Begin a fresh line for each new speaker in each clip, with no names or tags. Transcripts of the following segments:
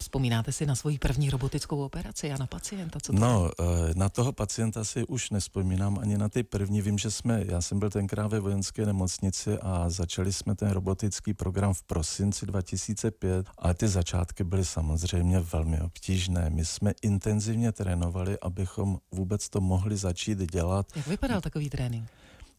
Vzpomínáte si na svoji první robotickou operaci a na pacienta? Co to no,
je? Eh, na toho pacienta si už nespomínám ani na ty první. Vím, že jsme, já jsem byl tenkrát ve vojenské nemocnici a začali jsme ten robotický program v prosinci 2005, ale ty začátky byly samozřejmě velmi obtížné. My jsme intenzivně trénovali, abychom vůbec to mohli začít dělat. Jak
vypadal takový trénink?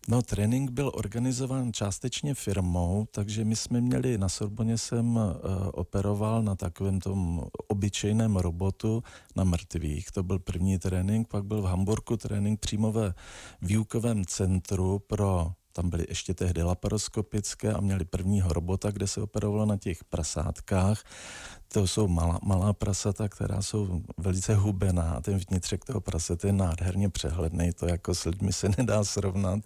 No, trénink byl organizován částečně firmou, takže my jsme měli, na Sorboně jsem eh, operoval na takovém tom obyčejném robotu na mrtvých, to byl první trénink, pak byl v Hamburgu trénink přímo ve výukovém centru pro tam byly ještě tehdy laparoskopické a měli prvního robota, kde se operovalo na těch prasátkách. To jsou malá, malá prasata, která jsou velice hubená. Ten vnitřek toho prasete je nádherně přehledný, to jako s lidmi se nedá srovnat.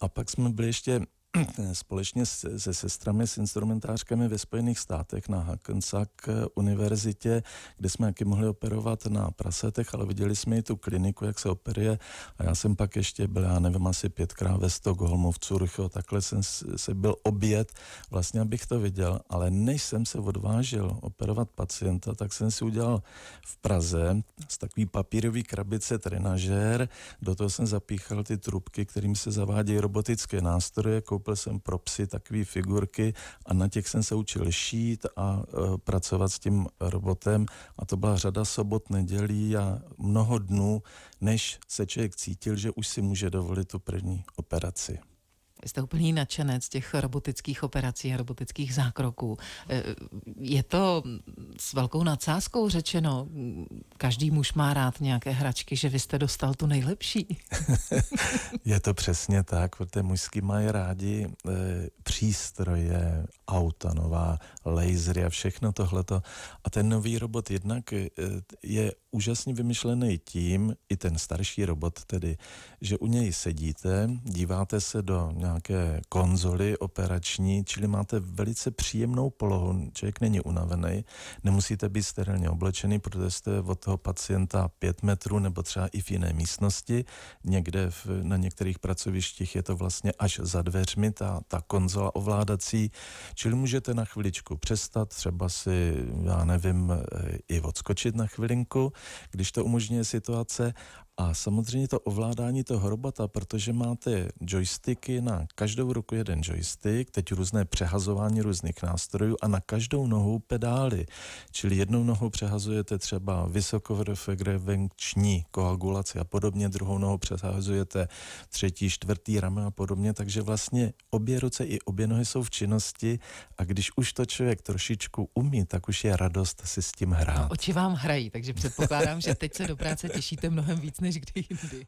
A pak jsme byli ještě Eh, společně se, se sestrami, s instrumentářkami ve Spojených státech na Hackensack eh, univerzitě, kde jsme taky mohli operovat na prasetech, ale viděli jsme i tu kliniku, jak se operuje a já jsem pak ještě byl, já nevím, asi pětkrát ve Stockholmu, v Curychu, takhle jsem se byl oběd, vlastně abych to viděl, ale než jsem se odvážil operovat pacienta, tak jsem si udělal v Praze z takový papírový krabice trenažér, do toho jsem zapíchal ty trubky, kterým se zavádí robotické nástroje, jako koupil jsem pro psy takové figurky a na těch jsem se učil šít a e, pracovat s tím robotem a to byla řada sobot, nedělí a mnoho dnů, než se člověk cítil, že už si může dovolit tu první operaci.
Jste úplný nadšenec těch robotických operací a robotických zákroků. E, je to s velkou nadsázkou řečeno, každý muž má rád nějaké hračky, že vy jste dostal tu nejlepší.
je to přesně tak, protože mužský mají rádi e, přístroje, auta nová, lasery a všechno tohleto. A ten nový robot jednak e, je úžasně vymyšlený tím, i ten starší robot tedy, že u něj sedíte, díváte se do nějaké konzoly operační, čili máte velice příjemnou polohu, člověk není unavený, Nemusíte být sterilně oblečený, protože jste od toho pacienta pět metrů nebo třeba i v jiné místnosti. Někde v, na některých pracovištích je to vlastně až za dveřmi, ta, ta konzola ovládací, čili můžete na chviličku přestat, třeba si, já nevím, e, i odskočit na chvilinku, když to umožňuje situace a samozřejmě to ovládání toho robota, protože máte joysticky na každou ruku jeden joystick, teď různé přehazování různých nástrojů a na každou nohu pedály. Čili jednou nohou přehazujete třeba vysokovrefrekvenční koagulaci a podobně, druhou nohou přehazujete třetí, čtvrtý rame a podobně, takže vlastně obě ruce i obě nohy jsou v činnosti a když už to člověk trošičku umí, tak už je radost si s tím hrát. No,
oči vám hrají, takže předpokládám, že teď se do práce těšíte mnohem víc než kdy jindy.